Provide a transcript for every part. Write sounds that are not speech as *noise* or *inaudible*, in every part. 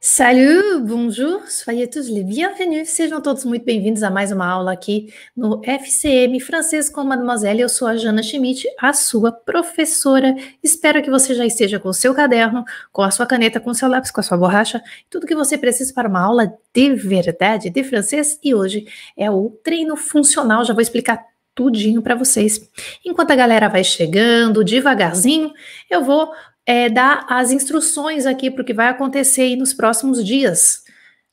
Salut, bonjour, soyez tous les bienvenus. Sejam todos muito bem-vindos a mais uma aula aqui no FCM Francês com Mademoiselle. Eu sou a Jana Schmidt, a sua professora. Espero que você já esteja com o seu caderno, com a sua caneta, com o seu lápis, com a sua borracha, tudo que você precisa para uma aula de verdade de francês. E hoje é o treino funcional. Já vou explicar tudinho para vocês. Enquanto a galera vai chegando devagarzinho, eu vou é, dar as instruções aqui para o que vai acontecer nos próximos dias.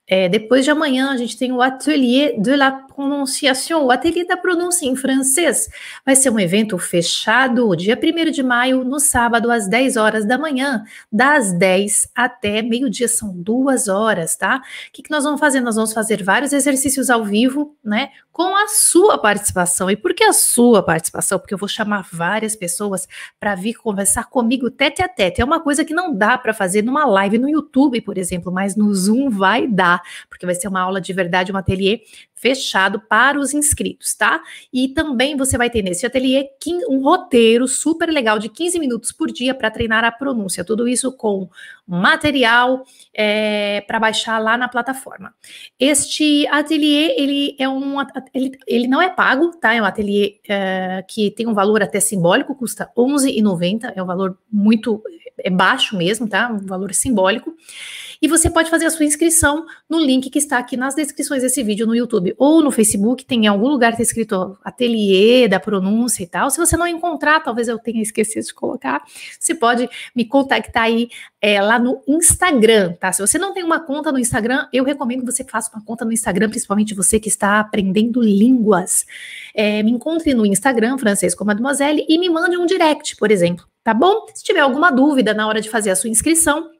É, depois de amanhã, a gente tem o Atelier de la Prononciation, o ateliê da tá pronúncia em francês, vai ser um evento fechado dia 1 de maio, no sábado, às 10 horas da manhã, das 10 até meio-dia, são duas horas, tá? O que, que nós vamos fazer? Nós vamos fazer vários exercícios ao vivo, né? Com a sua participação. E por que a sua participação? Porque eu vou chamar várias pessoas para vir conversar comigo tete a tete. É uma coisa que não dá para fazer numa live no YouTube, por exemplo, mas no Zoom vai dar, porque vai ser uma aula de verdade, um ateliê fechado para os inscritos, tá? E também você vai ter nesse ateliê um roteiro super legal de 15 minutos por dia para treinar a pronúncia. Tudo isso com material é, para baixar lá na plataforma. Este ateliê, ele é um ele, ele não é pago, tá? É um ateliê é, que tem um valor até simbólico, custa R$ 11,90, é um valor muito é baixo mesmo, tá? Um valor simbólico. E você pode fazer a sua inscrição no link que está aqui nas descrições desse vídeo no YouTube ou no Facebook, tem em algum lugar tá escrito ateliê da pronúncia e tal. Se você não encontrar, talvez eu tenha esquecido de colocar, você pode me contactar aí é, lá no Instagram, tá? Se você não tem uma conta no Instagram, eu recomendo que você faça uma conta no Instagram, principalmente você que está aprendendo línguas. É, me encontre no Instagram, francês Mademoiselle, e me mande um direct, por exemplo tá bom? Se tiver alguma dúvida na hora de fazer a sua inscrição,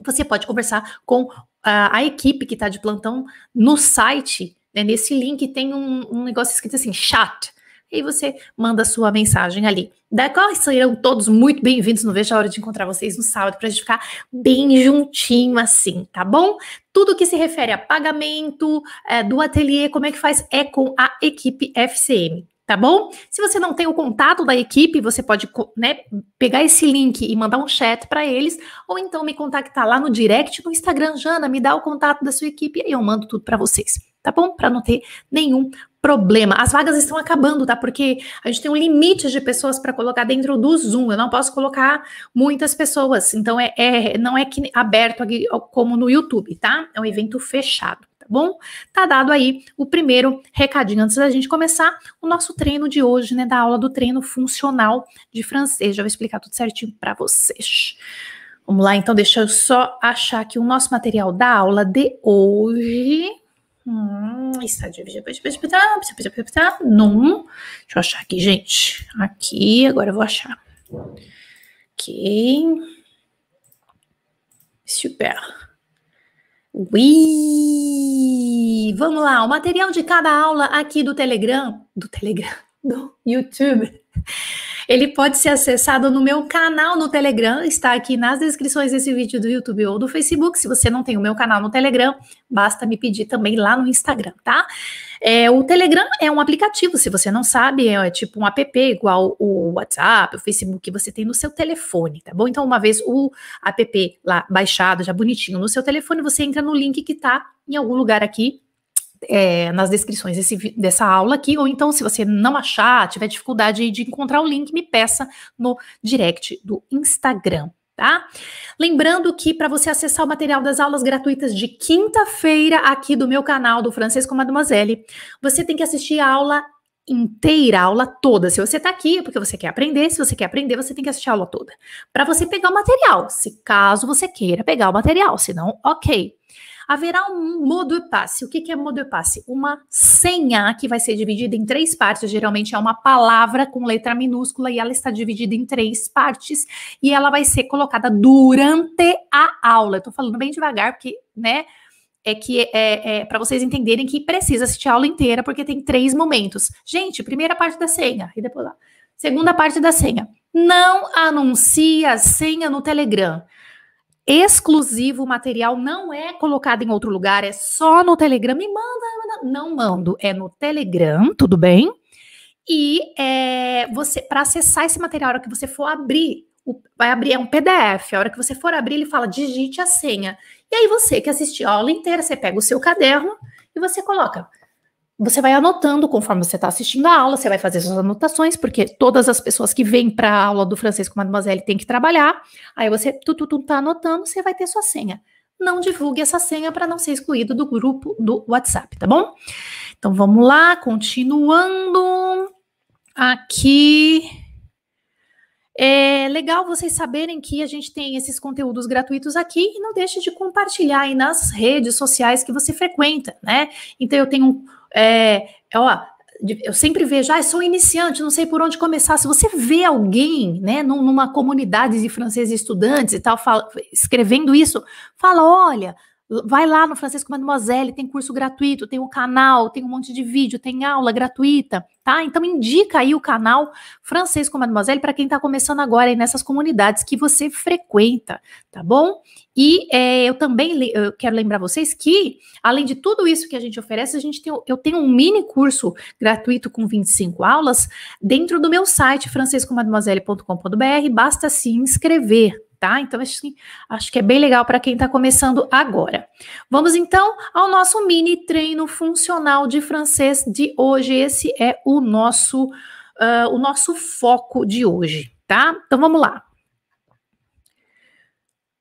você pode conversar com a, a equipe que está de plantão no site. Né? Nesse link tem um, um negócio escrito assim, chat e você manda a sua mensagem ali. qual Serão todos muito bem-vindos. Não vejo a hora de encontrar vocês no sábado para a gente ficar bem juntinho assim, tá bom? Tudo que se refere a pagamento é, do ateliê, como é que faz? É com a equipe FCM tá bom? Se você não tem o contato da equipe, você pode né, pegar esse link e mandar um chat para eles, ou então me contactar lá no direct no Instagram, Jana, me dá o contato da sua equipe e eu mando tudo para vocês, tá bom? Para não ter nenhum problema. As vagas estão acabando, tá? Porque a gente tem um limite de pessoas para colocar dentro do Zoom. Eu não posso colocar muitas pessoas. Então é, é não é que aberto aqui, como no YouTube, tá? É um evento fechado tá bom? Tá dado aí o primeiro recadinho antes da gente começar o nosso treino de hoje, né, da aula do treino funcional de francês. Já vou explicar tudo certinho para vocês. Vamos lá, então, deixa eu só achar aqui o nosso material da aula de hoje. Hum, está Não. Deixa eu achar aqui, gente. Aqui, agora eu vou achar. Ok. Super. Ui! Vamos lá, o material de cada aula aqui do Telegram, do Telegram, *laughs* do YouTube, ele pode ser acessado no meu canal no Telegram, está aqui nas descrições desse vídeo do YouTube ou do Facebook. Se você não tem o meu canal no Telegram, basta me pedir também lá no Instagram, tá? É, o Telegram é um aplicativo, se você não sabe, é, é tipo um app igual o WhatsApp, o Facebook que você tem no seu telefone, tá bom? Então, uma vez o app lá baixado, já bonitinho no seu telefone, você entra no link que tá em algum lugar aqui é, nas descrições desse, dessa aula aqui, ou então, se você não achar, tiver dificuldade de encontrar o link, me peça no direct do Instagram. Tá? Lembrando que para você acessar o material das aulas gratuitas de quinta-feira aqui do meu canal do Francisco Mademoiselle, você tem que assistir a aula inteira, a aula toda. Se você está aqui é porque você quer aprender, se você quer aprender, você tem que assistir a aula toda. Para você pegar o material, se caso você queira pegar o material, senão ok. ok haverá um modo de passe. O que, é modo de passe? Uma senha que vai ser dividida em três partes. Geralmente é uma palavra com letra minúscula e ela está dividida em três partes e ela vai ser colocada durante a aula. Estou falando bem devagar porque, né? é que é, é, é para vocês entenderem que precisa assistir a aula inteira, porque tem três momentos. Gente, primeira parte da senha, e depois lá. Segunda parte da senha. Não anuncia a senha no Telegram exclusivo, o material não é colocado em outro lugar, é só no Telegram. Me manda, não mando, é no Telegram, tudo bem? E é, você, para acessar esse material, a hora que você for abrir, o, vai abrir é um PDF. A hora que você for abrir, ele fala digite a senha. E aí você que assistiu a aula inteira, você pega o seu caderno e você coloca você vai anotando conforme você está assistindo a aula, você vai fazer suas anotações, porque todas as pessoas que vêm para a aula do francês com Mademoiselle têm que trabalhar. Aí você tu, tu, tu, tá anotando, você vai ter sua senha. Não divulgue essa senha para não ser excluído do grupo do WhatsApp, tá bom? Então vamos lá, continuando aqui. É legal vocês saberem que a gente tem esses conteúdos gratuitos aqui e não deixe de compartilhar aí nas redes sociais que você frequenta, né? Então eu tenho é, ó, eu sempre vejo, ah, sou iniciante, não sei por onde começar. Se você vê alguém, né, numa comunidade de franceses estudantes e tal, fala, escrevendo isso, fala, olha, Vai lá no Francisco Mademoiselle, tem curso gratuito, tem o um canal, tem um monte de vídeo, tem aula gratuita, tá? Então indica aí o canal Francisco Mademoiselle para quem está começando agora aí nessas comunidades que você frequenta, tá bom? E é, eu também eu quero lembrar vocês que, além de tudo isso que a gente oferece, a gente tem, eu tenho um mini curso gratuito com 25 aulas dentro do meu site franciscomademoiselle.com.br, basta se inscrever, tá? Então, assim, acho que é bem legal para quem está começando agora. Vamos então ao nosso mini treino funcional de francês de hoje. Esse é o nosso, uh, o nosso foco de hoje, tá? Então, vamos lá.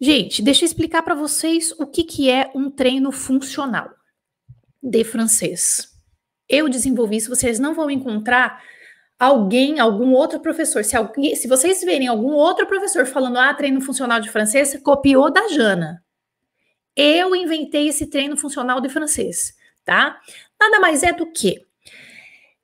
Gente, deixa eu explicar para vocês o que, que é um treino funcional de francês. Eu desenvolvi, se vocês não vão encontrar alguém, algum outro professor, se, alguém, se vocês verem algum outro professor falando, ah, treino funcional de francês, copiou da Jana. Eu inventei esse treino funcional de francês, tá? Nada mais é do que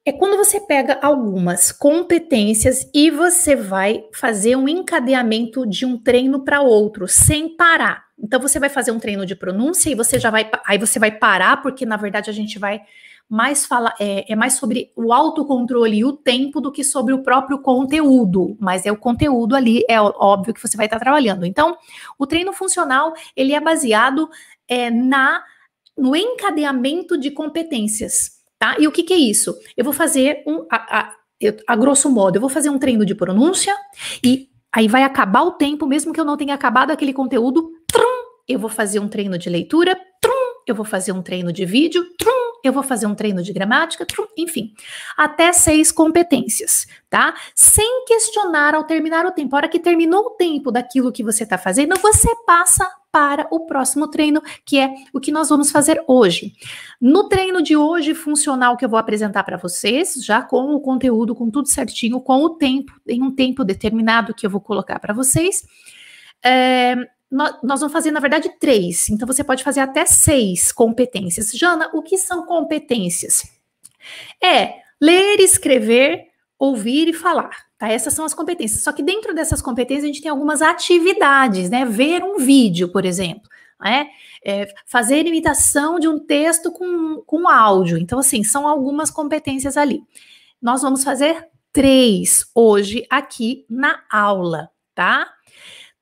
é quando você pega algumas competências e você vai fazer um encadeamento de um treino para outro, sem parar. Então você vai fazer um treino de pronúncia e você já vai aí você vai parar porque na verdade a gente vai mais fala, é, é mais sobre o autocontrole e o tempo do que sobre o próprio conteúdo, mas é o conteúdo ali, é óbvio que você vai estar trabalhando. Então, o treino funcional, ele é baseado é, na no encadeamento de competências, tá? E o que, que é isso? Eu vou fazer um, a, a, eu, a grosso modo, eu vou fazer um treino de pronúncia e aí vai acabar o tempo, mesmo que eu não tenha acabado aquele conteúdo, trum, eu vou fazer um treino de leitura, trum, eu vou fazer um treino de vídeo, trum, eu vou fazer um treino de gramática, trum, enfim, até seis competências, tá? Sem questionar ao terminar o tempo. A hora que terminou o tempo daquilo que você está fazendo, você passa para o próximo treino, que é o que nós vamos fazer hoje. No treino de hoje, funcional que eu vou apresentar para vocês, já com o conteúdo, com tudo certinho, com o tempo, em um tempo determinado que eu vou colocar para vocês. É, nós vamos fazer, na verdade, três. Então, você pode fazer até seis competências. Jana, o que são competências? É ler, escrever, ouvir e falar. Tá? Essas são as competências. Só que dentro dessas competências, a gente tem algumas atividades, né? Ver um vídeo, por exemplo. Né? É fazer imitação de um texto com, com áudio. Então, assim, são algumas competências ali. Nós vamos fazer três hoje aqui na aula, tá?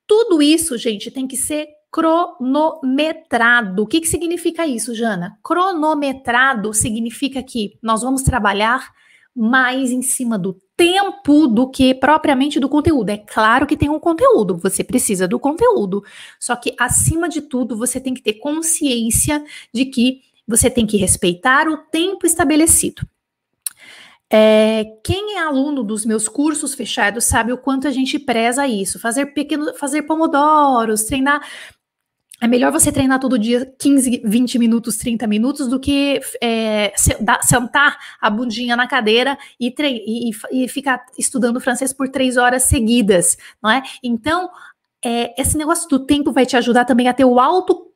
Tudo isso, gente, tem que ser cronometrado. O que, que significa isso, Jana? Cronometrado significa que nós vamos trabalhar mais em cima do tempo do que propriamente do conteúdo. É claro que tem um conteúdo, você precisa do conteúdo. Só que, acima de tudo, você tem que ter consciência de que você tem que respeitar o tempo estabelecido. É, quem é aluno dos meus cursos fechados sabe o quanto a gente preza isso. Fazer pequeno, fazer pomodoros, treinar. É melhor você treinar todo dia 15, 20 minutos, 30 minutos, do que é, sentar a bundinha na cadeira e, e, e ficar estudando francês por três horas seguidas, não é? Então, é, esse negócio do tempo vai te ajudar também a ter o alto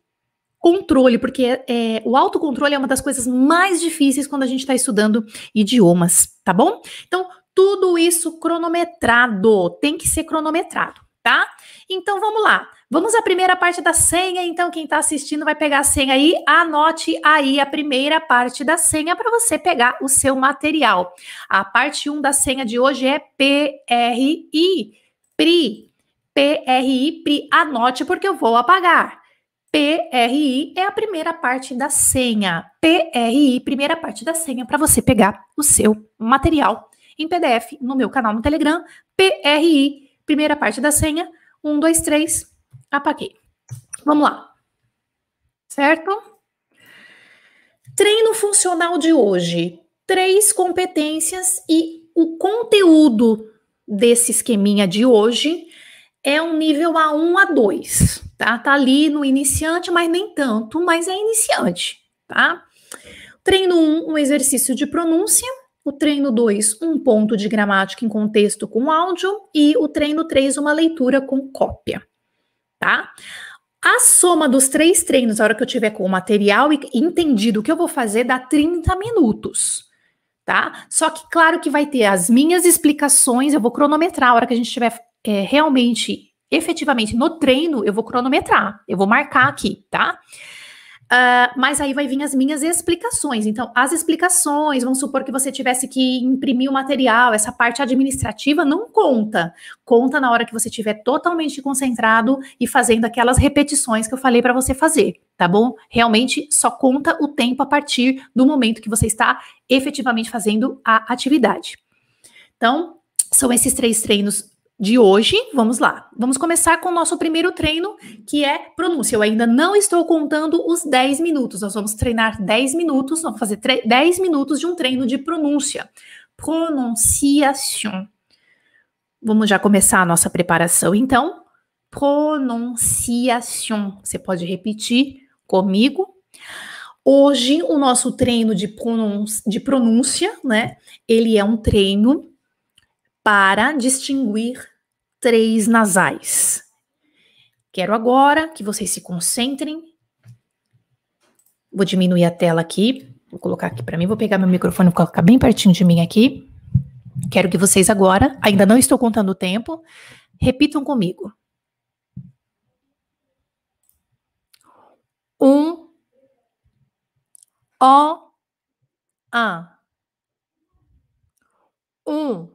controle, porque é, o autocontrole é uma das coisas mais difíceis quando a gente está estudando idiomas, tá bom? Então, tudo isso cronometrado, tem que ser cronometrado, tá? Então, vamos lá. Vamos à primeira parte da senha. Então, quem está assistindo vai pegar a senha aí. Anote aí a primeira parte da senha para você pegar o seu material. A parte 1 da senha de hoje é PRI, PRI, PRI, PRI. Anote porque eu vou apagar. PRI é a primeira parte da senha. PRI, primeira parte da senha, para você pegar o seu material em PDF no meu canal no Telegram. PRI, primeira parte da senha. 1, 2, 3, apaguei. Vamos lá. Certo? Treino funcional de hoje. Três competências e o conteúdo desse esqueminha de hoje é um nível A1 a 2. Tá, tá ali no iniciante, mas nem tanto, mas é iniciante, tá? Treino 1, um, um exercício de pronúncia. O treino 2, um ponto de gramática em contexto com áudio. E o treino 3, uma leitura com cópia, tá? A soma dos três treinos, a hora que eu tiver com o material e entendido o que eu vou fazer, dá 30 minutos, tá? Só que, claro que vai ter as minhas explicações, eu vou cronometrar a hora que a gente tiver é, realmente efetivamente no treino eu vou cronometrar, eu vou marcar aqui, tá? Uh, mas aí vai vir as minhas explicações. Então, as explicações, vamos supor que você tivesse que imprimir o material, essa parte administrativa não conta. Conta na hora que você estiver totalmente concentrado e fazendo aquelas repetições que eu falei para você fazer, tá bom? Realmente só conta o tempo a partir do momento que você está efetivamente fazendo a atividade. Então, são esses três treinos de hoje, vamos lá. Vamos começar com o nosso primeiro treino, que é pronúncia. Eu ainda não estou contando os 10 minutos. Nós vamos treinar 10 minutos, vamos fazer 10 minutos de um treino de pronúncia. Pronunciation. Vamos já começar a nossa preparação, então. Pronunciation. Você pode repetir comigo? Hoje, o nosso treino de, de pronúncia, né? Ele é um treino para distinguir três nasais. Quero agora que vocês se concentrem. Vou diminuir a tela aqui. Vou colocar aqui para mim. Vou pegar meu microfone e colocar bem pertinho de mim aqui. Quero que vocês agora, ainda não estou contando o tempo, repitam comigo. Um, o, a. Um,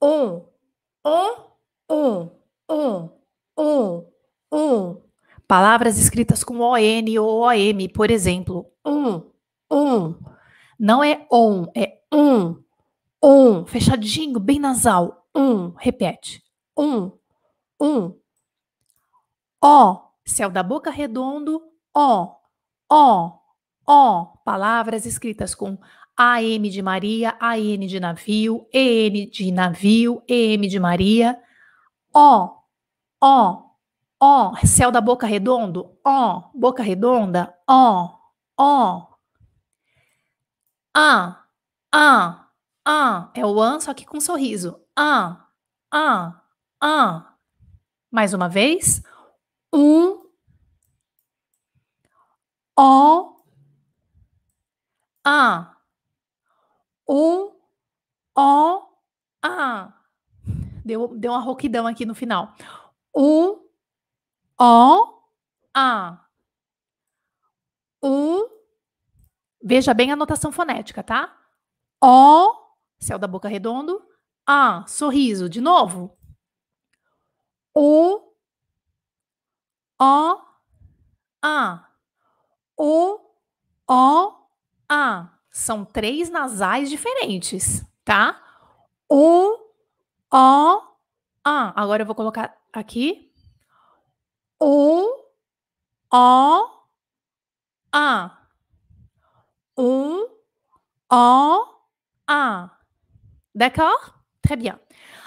um, o, oh, O, oh, O, oh, O. Palavras escritas com ON ou OM, por exemplo. Um, um. Não é on, é um, um. Fechadinho, bem nasal. Um, repete. Um, um. O, céu da boca redondo. O, O, O. Palavras escritas com AM de Maria, AN de navio, EN de navio, EM de Maria. Ó, ó, ó, céu da boca redondo, ó, boca redonda, ó, ó. a a a é o an, só que com um sorriso. a a a Mais uma vez. Um, ó, a. Um, ó, a. Deu, deu uma roquidão aqui no final. O, o, a. O. Veja bem a notação fonética, tá? O, céu da boca redondo. A, sorriso. De novo. O, o, a. O, o, a. São três nasais diferentes, tá? O, o, A. Agora eu vou colocar aqui. O, O, A. O, O, A. D'accord? Très bien.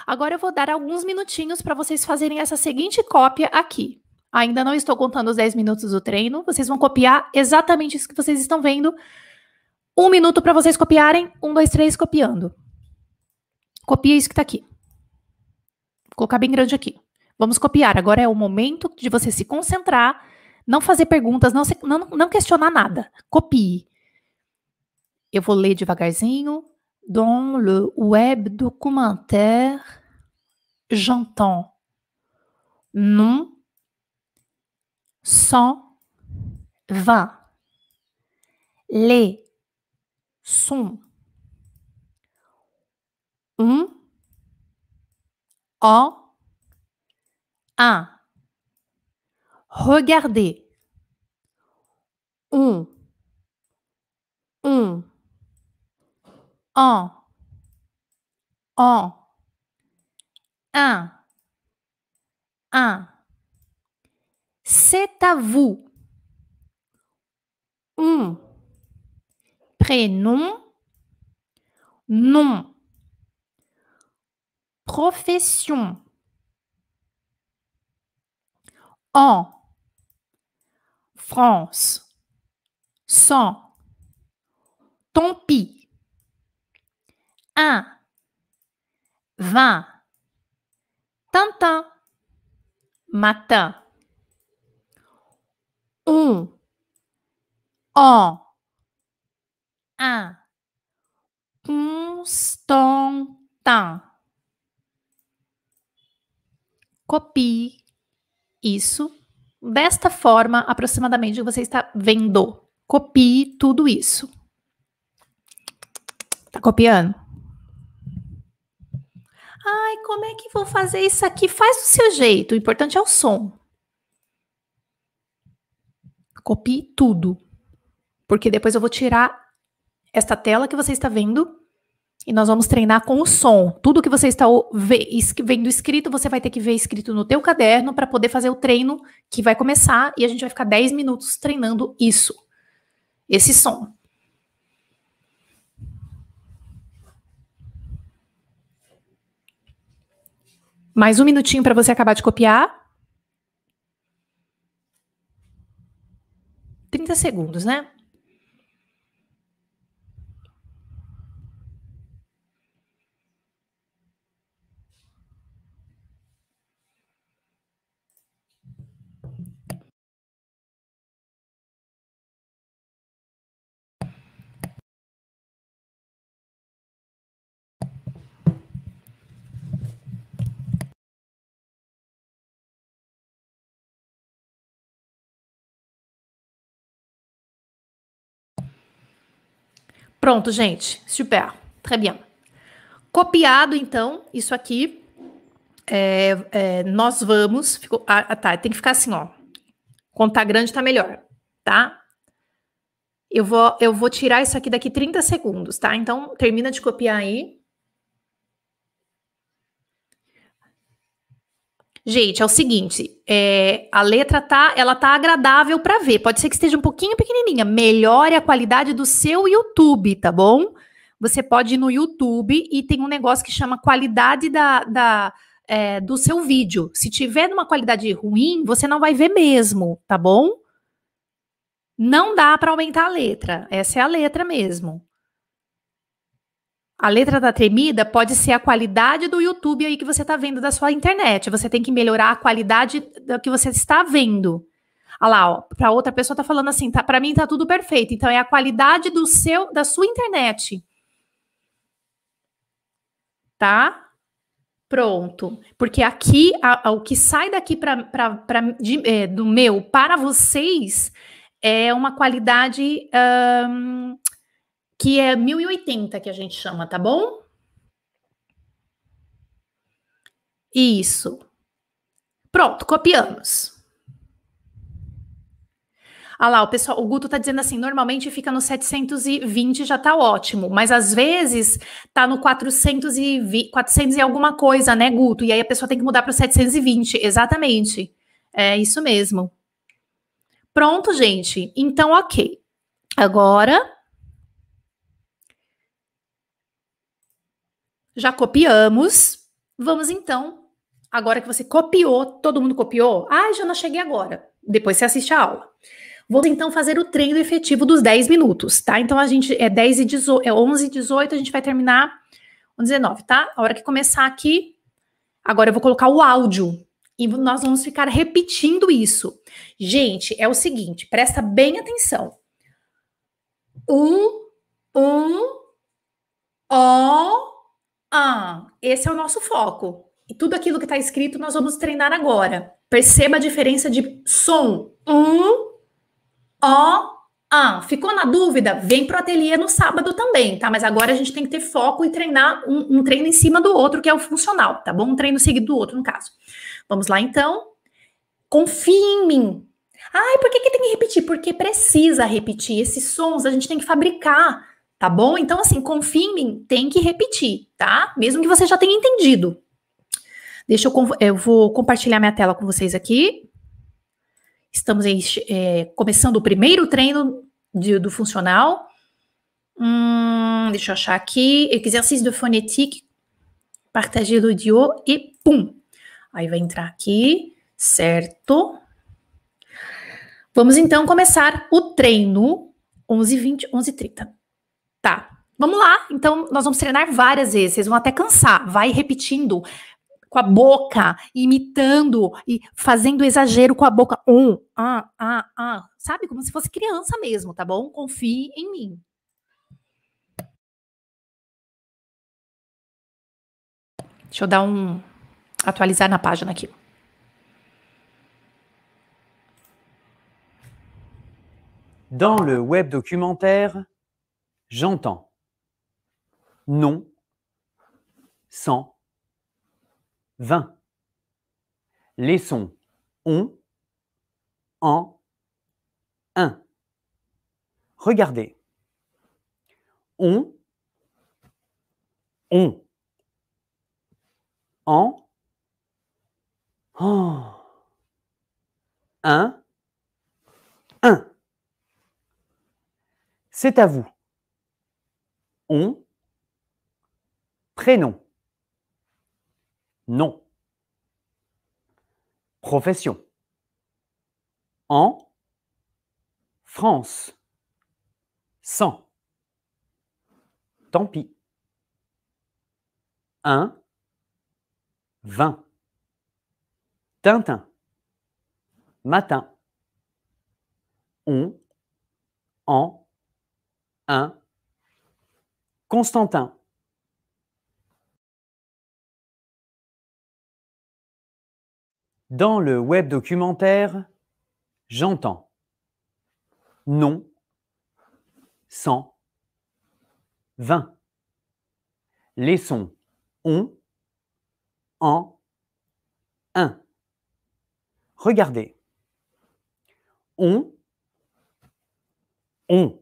Agora eu vou dar alguns minutinhos para vocês fazerem essa seguinte cópia aqui. Ainda não estou contando os 10 minutos do treino. Vocês vão copiar exatamente isso que vocês estão vendo. Um minuto para vocês copiarem. Um, dois, três, copiando. Copia isso que está aqui colocar bem grande aqui. Vamos copiar. Agora é o momento de você se concentrar, não fazer perguntas, não, se, não, não questionar nada. Copie. Eu vou ler devagarzinho. Dans le web documentaire, j'entends non Va. les sons Um. en, un. Regardez. On, on, en, en, un, un. C'est à vous. On, prénom, nom profession en France sans tant pis un vingt tintin matin on en un constantin copie isso desta forma aproximadamente que você está vendo. Copie tudo isso. Tá copiando? Ai, como é que vou fazer isso aqui? Faz do seu jeito. O importante é o som. Copie tudo. Porque depois eu vou tirar esta tela que você está vendo e nós vamos treinar com o som. Tudo que você está vendo escrito, você vai ter que ver escrito no teu caderno para poder fazer o treino que vai começar e a gente vai ficar 10 minutos treinando isso. Esse som. Mais um minutinho para você acabar de copiar. 30 segundos, né? Pronto, gente. Super. Très bien. Copiado, então, isso aqui, é, é, nós vamos. Ficou, ah, ah tá, tem que ficar assim, ó. Quando tá grande, tá melhor, tá? Eu vou, eu vou tirar isso aqui daqui 30 segundos, tá? Então, termina de copiar aí. Gente, é o seguinte, é, a letra tá, ela tá agradável para ver. Pode ser que esteja um pouquinho pequenininha. Melhore a qualidade do seu YouTube, tá bom? Você pode ir no YouTube e tem um negócio que chama qualidade da, da é, do seu vídeo. Se tiver numa qualidade ruim, você não vai ver mesmo, tá bom? Não dá para aumentar a letra. Essa é a letra mesmo a letra tá tremida pode ser a qualidade do YouTube aí que você tá vendo da sua internet. Você tem que melhorar a qualidade do que você está vendo. Ah lá, ó, para outra pessoa tá falando assim, tá, para mim tá tudo perfeito. Então é a qualidade do seu da sua internet. Tá? Pronto. Porque aqui, a, a, o que sai daqui pra, pra, pra de, é, do meu para vocês é uma qualidade que é 1080 que a gente chama, tá bom? Isso. Pronto, copiamos. Ah lá, o pessoal, o Guto tá dizendo assim, normalmente fica no 720 já tá ótimo, mas às vezes tá no 400 e, 400 e alguma coisa, né, Guto? E aí a pessoa tem que mudar para 720, exatamente. É isso mesmo. Pronto, gente. Então, ok. Agora Já copiamos. Vamos então, agora que você copiou, todo mundo copiou? Ah, já não cheguei agora. Depois você assiste a aula. Vamos então fazer o treino efetivo dos 10 minutos, tá? Então a gente é 10 e 18, é 11 e 18, a gente vai terminar 19, tá? A hora que começar aqui, agora eu vou colocar o áudio e nós vamos ficar repetindo isso. Gente, é o seguinte, presta bem atenção. Um, um, ó, ah, esse é o nosso foco. E tudo aquilo que está escrito nós vamos treinar agora. Perceba a diferença de som. Um, ó, ah. Ficou na dúvida? Vem para o ateliê no sábado também, tá? Mas agora a gente tem que ter foco e treinar um, um treino em cima do outro, que é o funcional, tá bom? Um treino seguido do outro, no caso. Vamos lá, então. Confie em mim. Ai, por que, que tem que repetir? Porque precisa repetir. Esses sons a gente tem que fabricar tá bom? Então, assim, confia em mim, tem que repetir, tá? Mesmo que você já tenha entendido. Deixa eu, é, eu vou compartilhar minha tela com vocês aqui. Estamos aí, é, começando o primeiro treino de, do funcional. Hum, deixa eu achar aqui. Exercício de phonétique, partager l'audio e pum. Aí vai entrar aqui, certo? Vamos então começar o treino 11h20, 11h30. Tá, vamos lá. Então, nós vamos treinar várias vezes, vocês vão até cansar. Vai repetindo com a boca, imitando e fazendo exagero com a boca. Um, ah, ah, ah. Sabe? Como se fosse criança mesmo, tá bom? Confie em mim. Deixa eu dar um. atualizar na página aqui. Dans le web documentaire, J'entends. Non. sans Vingt. Les sons on, en, un. Regardez. On, on, en, en, oh. un, un. C'est à vous. On. Prénom. Nom. Profession. En. France. Sans. Tant pis. Un. Vingt. Tintin. Matin. On. En. Un. Constantin Dans le web documentaire, j'entends non, sans Vingt Les sons on, en, un. Regardez. On, on,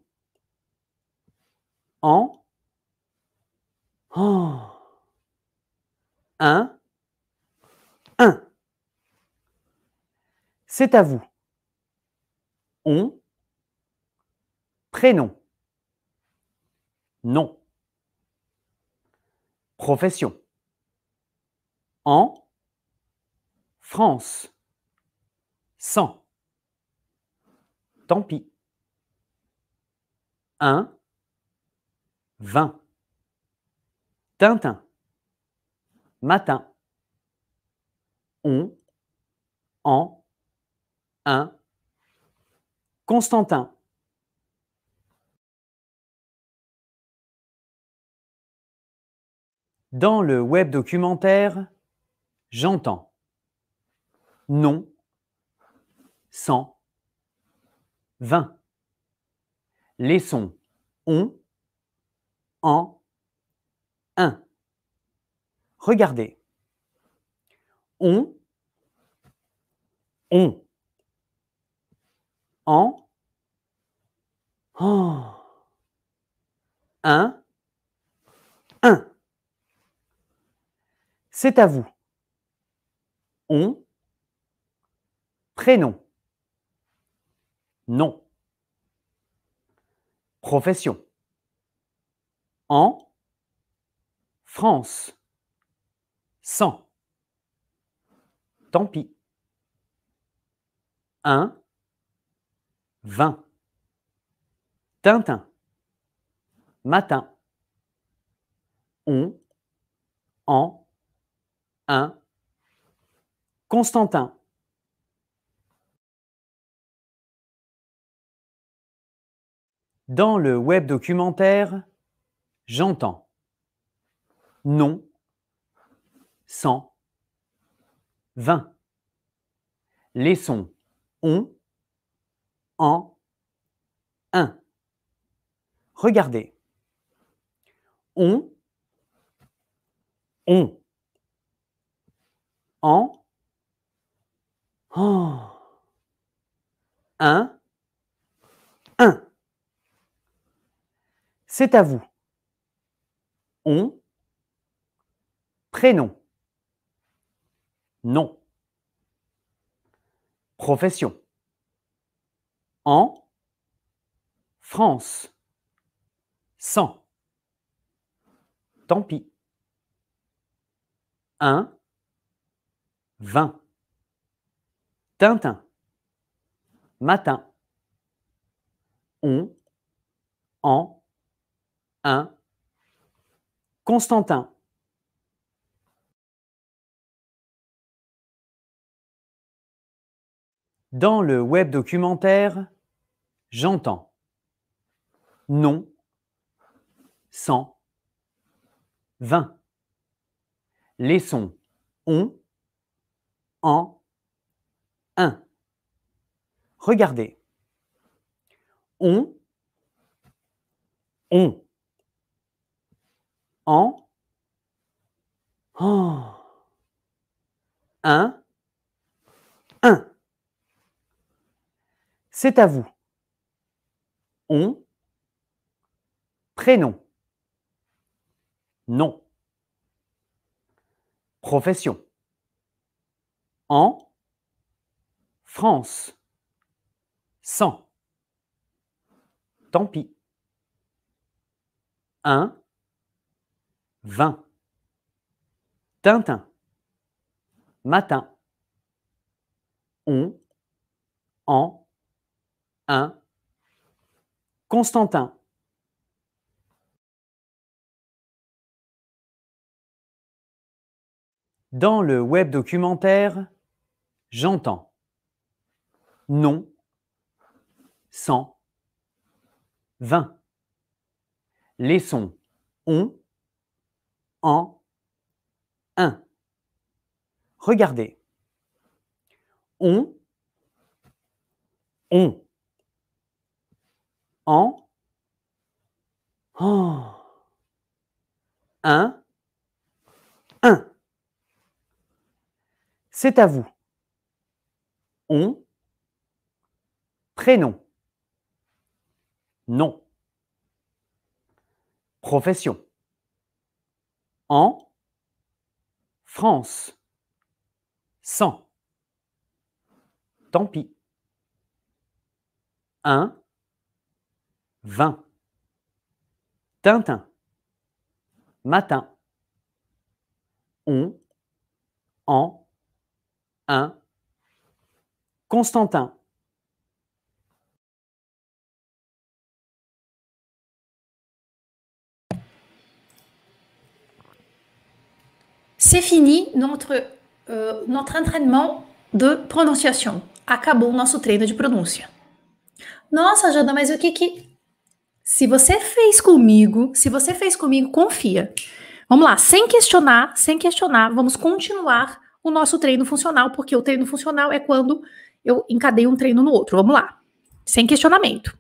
en, Oh. Un. Un. C'est à vous. On. Prénom. Nom. Profession. En. France. Sans. Tant pis. Un. Vingt. Tintin. Matin. On. En. Un. Constantin. Dans le web documentaire, j'entends non, Cent, Vingt, Les sons on, en, 1. Regardez. On, on, en, en, oh. un, un. C'est à vous. On, prénom, nom, profession, en, France. 100. Tant pis. 1. 20. Tintin. Matin. On. En. Un. Constantin. Dans le web documentaire, j'entends non, 100, 20. Les sons on, en, un. Regardez. On, on, en, en, oh. un, un. C'est à vous. On, Prénom. Nom. Profession. En. France. Sans. Tant pis. Un. Vingt. Tintin. Matin. On. En. Un. Constantin. Dans le web documentaire, j'entends non, 100, 20. Les sons on, en, un. Regardez. On, on. En, en. Oh. Un, un. C'est à vous. On, prénom, nom, profession, en, France, sans, tant pis, un, vingt, Tintin, matin, on, en, 1. Constantin. Dans le web documentaire, j'entends non, 100, vingt. Les sons ont, en, un. Regardez. On, on en en oh, »« un, un. C'est à vous. On, prénom, nom, profession, en, France, sans, tant pis. Un, 20. Tintin. Matin. On. En. Un. Constantin. C'est fini notre, euh, notre entraînement de prononciation. Acabou notre treino de prononciation. Nossa, Jana, mais o que que Se você fez comigo, se você fez comigo, confia. Vamos lá, sem questionar, sem questionar, vamos continuar o nosso treino funcional, porque o treino funcional é quando eu encadeio um treino no outro. Vamos lá. Sem questionamento.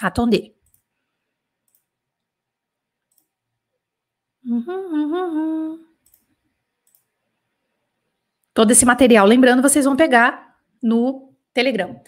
Atender. Uhum, uhum, uhum. Todo esse material, lembrando, vocês vão pegar no Telegram.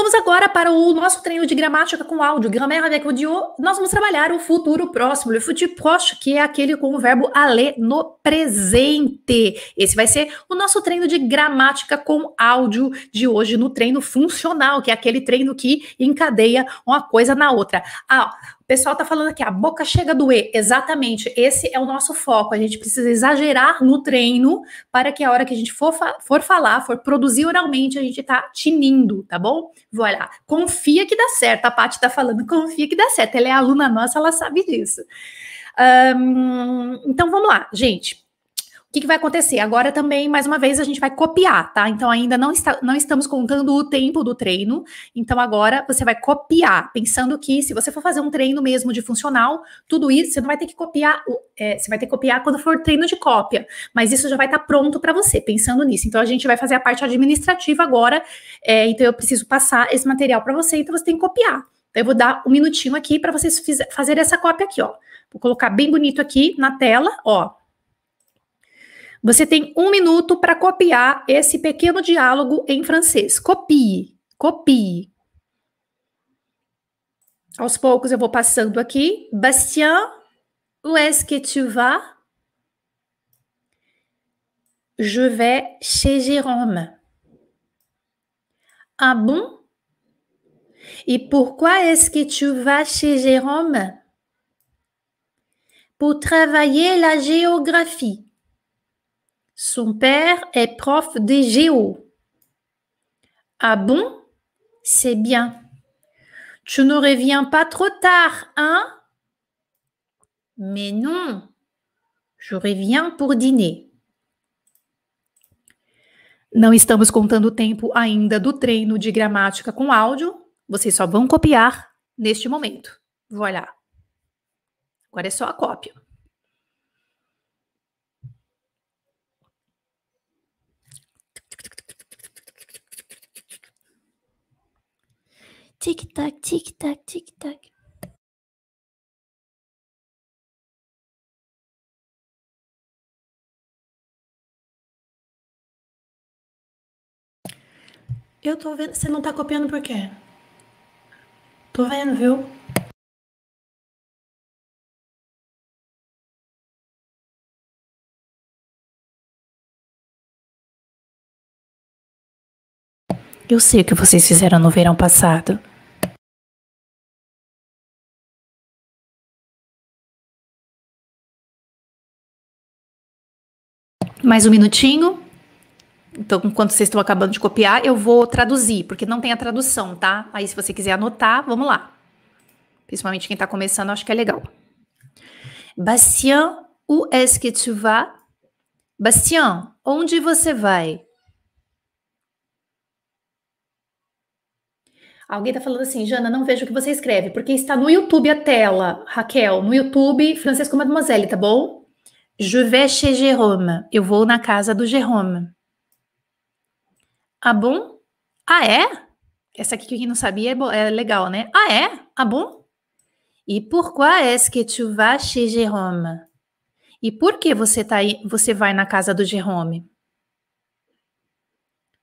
Vamos agora para o nosso treino de gramática com áudio. Grammaire avec audio. Nós vamos trabalhar o futuro próximo, le futur proche, que é aquele com o verbo aller no presente. Esse vai ser o nosso treino de gramática com áudio de hoje no treino funcional, que é aquele treino que encadeia uma coisa na outra. Ah, pessoal tá falando aqui, a boca chega a doer. Exatamente, esse é o nosso foco. A gente precisa exagerar no treino para que a hora que a gente for, fa for falar, for produzir oralmente, a gente tá tinindo, tá bom? Vou olhar. Confia que dá certo. A Paty tá falando, confia que dá certo. Ela é aluna nossa, ela sabe disso. então vamos lá, gente. O que, que, vai acontecer? Agora também, mais uma vez, a gente vai copiar, tá? Então, ainda não, está, não estamos contando o tempo do treino. Então, agora você vai copiar, pensando que se você for fazer um treino mesmo de funcional, tudo isso você não vai ter que copiar, é, você vai ter que copiar quando for treino de cópia. Mas isso já vai estar tá pronto para você, pensando nisso. Então, a gente vai fazer a parte administrativa agora. É, então, eu preciso passar esse material para você, então você tem que copiar. Então, eu vou dar um minutinho aqui para vocês fazer essa cópia aqui, ó. Vou colocar bem bonito aqui na tela, ó você tem um minuto para copiar esse pequeno diálogo em francês. Copie, copie. Aos poucos eu vou passando aqui. Bastien, où est-ce que tu vas? Je vais chez Jérôme. Ah bon? Et pourquoi est-ce que tu vas chez Jérôme? Pour travailler la géographie. Son père est prof de géo. Ah bon? C'est bien. Tu ne reviens pas trop tard, hein? Mais non, je reviens pour dîner. Não estamos contando o tempo ainda do treino de gramática com áudio. Vocês só vão copiar neste momento. Voilà. Agora é só a cópia. Tic-tac, tic-tac, tic-tac. Eu tô vendo. Você não tá copiando por quê? Tô vendo, viu? Eu sei o que vocês fizeram no verão passado. Mais um minutinho. Então, enquanto vocês estão acabando de copiar, eu vou traduzir, porque não tem a tradução, tá? Aí, se você quiser anotar, vamos lá. Principalmente quem está começando, acho que é legal. Bastien, où est-ce que tu vas? Bastien, onde você vai? Alguém está falando assim, Jana, não vejo o que você escreve, porque está no YouTube a tela, Raquel, no YouTube, Francisco Mademoiselle, tá bom? Je vais chez Jérôme. Eu vou na casa do Jérôme. Ah, bom? Ah, é? Essa aqui que eu não sabia é, é, legal, né? Ah, é? Ah, bom? E porquê est-ce que tu vas chez Jérôme? E por que você, tá você vai na casa do Jérôme?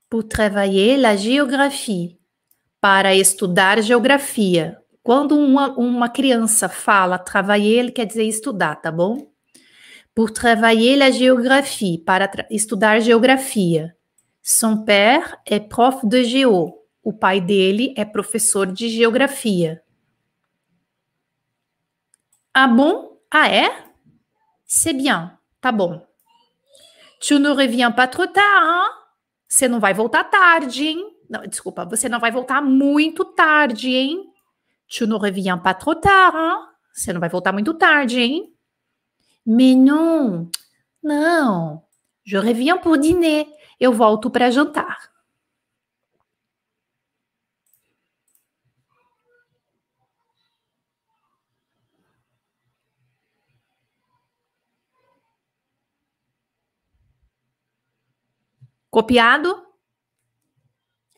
Pour travailler la géographie. Para estudar geografia. Quando uma, uma criança fala travailler, ele quer dizer estudar, tá bom? pour travailler la géographie, para estudar geografia. Son père é prof de géo. O pai dele é professor de geografia. Ah bon? Ah é? C'est bien. Tá bom. Tu ne reviens pas trop tard, hein? Você não vai voltar tarde, hein? Não, desculpa, você não vai voltar muito tarde, hein? Tu ne reviens pas trop tard, hein? Você não vai voltar muito tarde, hein? Mais non, não, je reviens pour dîner, eu volto para jantar. Copiado?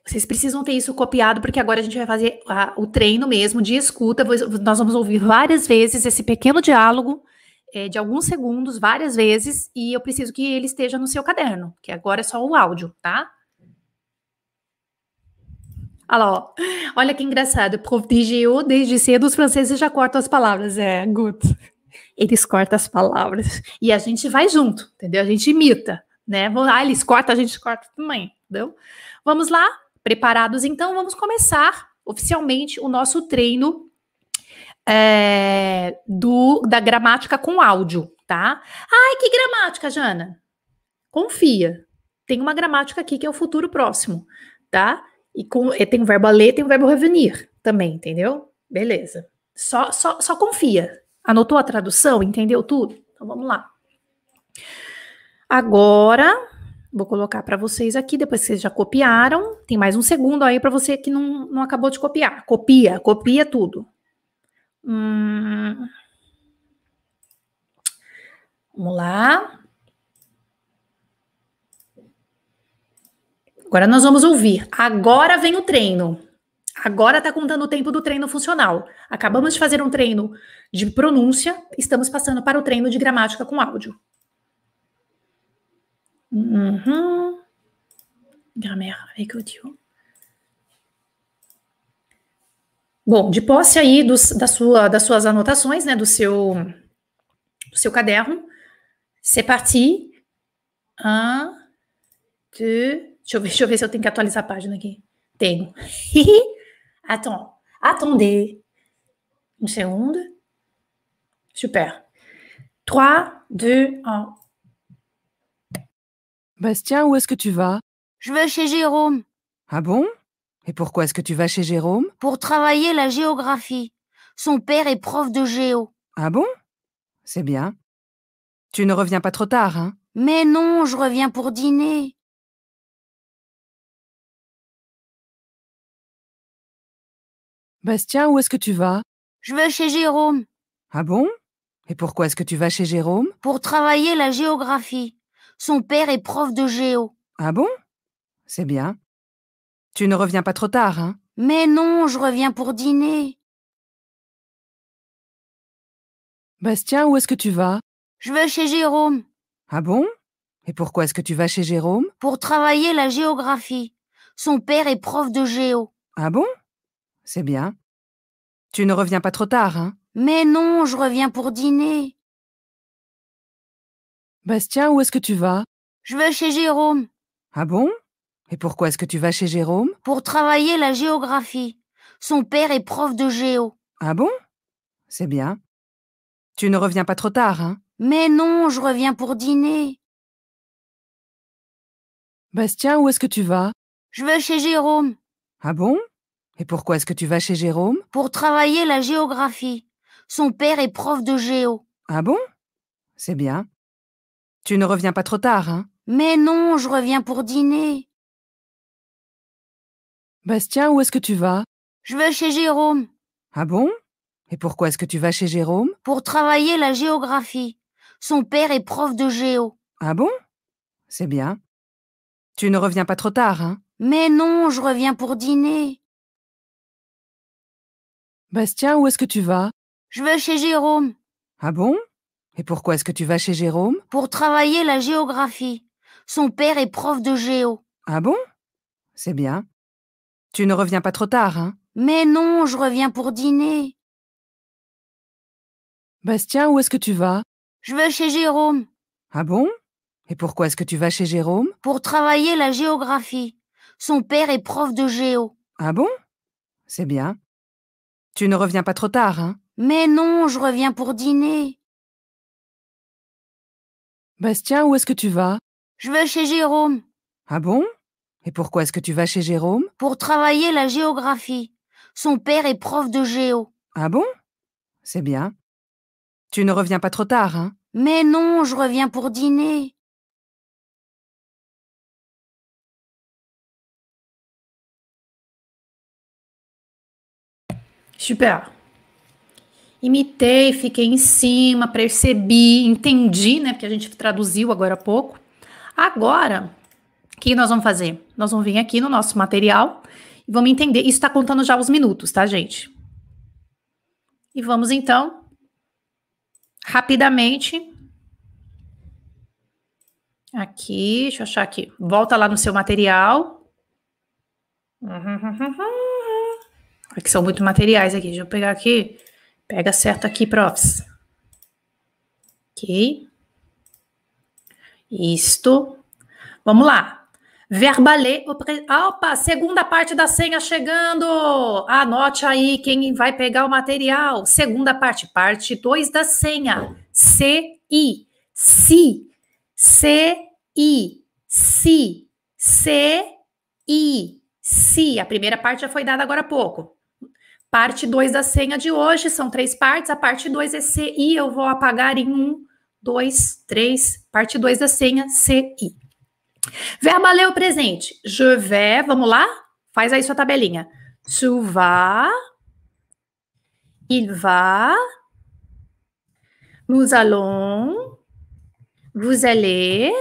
Vocês precisam ter isso copiado, porque agora a gente vai fazer a, o treino mesmo de escuta. Nós vamos ouvir várias vezes esse pequeno diálogo é, de alguns segundos, várias vezes, e eu preciso que ele esteja no seu caderno, que agora é só o áudio, tá? Olha lá, olha que engraçado, prodigiou desde cedo, os franceses já cortam as palavras, é, good. Eles cortam as palavras, e a gente vai junto, entendeu? A gente imita, né? Ah, eles cortam, a gente corta também, entendeu? Vamos lá, preparados então, vamos começar oficialmente o nosso treino é, do, da gramática com áudio, tá? Ai, que gramática, Jana? Confia. Tem uma gramática aqui que é o futuro próximo, tá? E com, e tem o verbo ler, tem o verbo revenir também, entendeu? Beleza. Só, só, só confia. Anotou a tradução? Entendeu tudo? Então vamos lá. Agora, vou colocar para vocês aqui, depois que vocês já copiaram. Tem mais um segundo aí para você que não, não acabou de copiar. Copia, copia tudo. Hum... Vamos lá. Agora nós vamos ouvir. Agora vem o treino. Agora está contando o tempo do treino funcional. Acabamos de fazer um treino de pronúncia, estamos passando para o treino de gramática com áudio. Uhum. Grammaire avec audio. Bom, de posse aí dos, da sua, das suas anotações, né, do seu, do seu caderno, c'est parti. Um, deux, deixa eu, ver, deixa eu ver se eu tenho que atualizar a página aqui. Tenho. Attends, *laughs* attendez. um segundo. Super. Trois, dois, um. Bastien, où est-ce que tu vas Je vais chez Jérôme. Ah bon Et pourquoi est-ce que tu vas chez Jérôme Pour travailler la géographie. Son père est prof de géo. Ah bon C'est bien. Tu ne reviens pas trop tard, hein Mais non, je reviens pour dîner. Bastien, où est-ce que tu vas Je vais chez Jérôme. Ah bon Et pourquoi est-ce que tu vas chez Jérôme Pour travailler la géographie. Son père est prof de géo. Ah bon C'est bien. Tu ne reviens pas trop tard, hein Mais non, je reviens pour dîner. Bastien, où est-ce que tu vas Je vais chez Jérôme. Ah bon Et pourquoi est-ce que tu vas chez Jérôme Pour travailler la géographie. Son père est prof de géo. Ah bon C'est bien. Tu ne reviens pas trop tard, hein Mais non, je reviens pour dîner. Bastien, où est-ce que tu vas Je vais chez Jérôme. Ah bon et pourquoi est-ce que tu vas chez Jérôme Pour travailler la géographie. Son père est prof de géo. Ah bon C'est bien. Tu ne reviens pas trop tard, hein Mais non, je reviens pour dîner. Bastien, où est-ce que tu vas Je vais chez Jérôme. Ah bon Et pourquoi est-ce que tu vas chez Jérôme Pour travailler la géographie. Son père est prof de géo. Ah bon C'est bien. Tu ne reviens pas trop tard, hein Mais non, je reviens pour dîner. Bastien, où est-ce que tu vas Je vais chez Jérôme. Ah bon Et pourquoi est-ce que tu vas chez Jérôme Pour travailler la géographie. Son père est prof de géo. Ah bon C'est bien. Tu ne reviens pas trop tard, hein Mais non, je reviens pour dîner. Bastien, où est-ce que tu vas Je vais chez Jérôme. Ah bon Et pourquoi est-ce que tu vas chez Jérôme Pour travailler la géographie. Son père est prof de géo. Ah bon C'est bien. Tu ne reviens pas trop tard, hein Mais non, je reviens pour dîner. Bastien, où est-ce que tu vas Je vais chez Jérôme. Ah bon Et pourquoi est-ce que tu vas chez Jérôme Pour travailler la géographie. Son père est prof de géo. Ah bon C'est bien. Tu ne reviens pas trop tard, hein Mais non, je reviens pour dîner. Bastien, où est-ce que tu vas Je vais chez Jérôme. Ah bon et pourquoi est-ce que tu vas chez Jérôme Pour travailler la géographie. Son père est prof de géo. Ah bon C'est bien. Tu ne reviens pas trop tard, hein Mais non, je reviens pour dîner. Super. Imitei, fiquei em cima, percebi, entendi, né? que a gente traduziu agora há pouco. Agora, O que nós vamos fazer? Nós vamos vir aqui no nosso material e vamos entender. Isso está contando já os minutos, tá, gente? E vamos então, rapidamente. Aqui, deixa eu achar aqui. Volta lá no seu material. Aqui são muito materiais aqui. Deixa eu pegar aqui. Pega certo aqui, profs. Ok. Isto. Vamos lá. Verbalê, opa, segunda parte da senha chegando. Anote aí quem vai pegar o material. Segunda parte, parte 2 da senha. C-I, si, C-I, si, C-I, si. A primeira parte já foi dada agora há pouco. Parte 2 da senha de hoje, são três partes. A parte 2 é CI, eu vou apagar em 1, 2, 3. Parte 2 da senha, CI. Verbo ler o presente. Je vais, vamos lá? Faz aí sua tabelinha. Tu vas, il va, nous allons, vous allez.